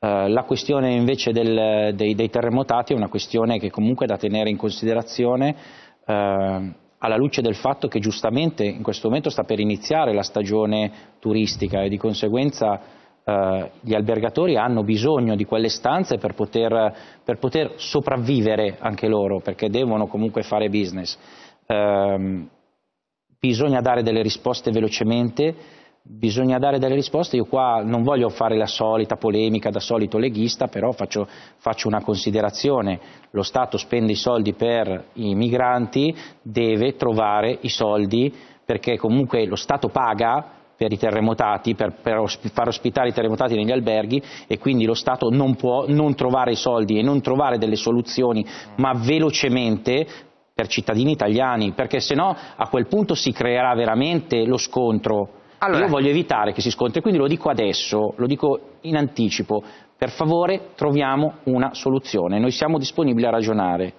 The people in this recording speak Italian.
Eh, la questione invece del, dei, dei, terremotati è una questione che comunque è da tenere in considerazione eh, alla luce del fatto che giustamente in questo momento sta per iniziare la stagione turistica e di conseguenza eh, gli albergatori hanno bisogno di quelle stanze per poter, per poter, sopravvivere anche loro, perché devono comunque fare business. Eh, bisogna dare delle risposte velocemente bisogna dare delle risposte, io qua non voglio fare la solita polemica da solito leghista, però faccio, faccio, una considerazione, lo Stato spende i soldi per i migranti, deve trovare i soldi perché comunque lo Stato paga per i terremotati, per, per osp far ospitare i terremotati negli alberghi e quindi lo Stato non può non trovare i soldi e non trovare delle soluzioni, ma velocemente per cittadini italiani, perché se no a quel punto si creerà veramente lo scontro allora. Io voglio evitare che si scontri, quindi lo dico adesso, lo dico in anticipo, per favore troviamo una soluzione, noi siamo disponibili a ragionare.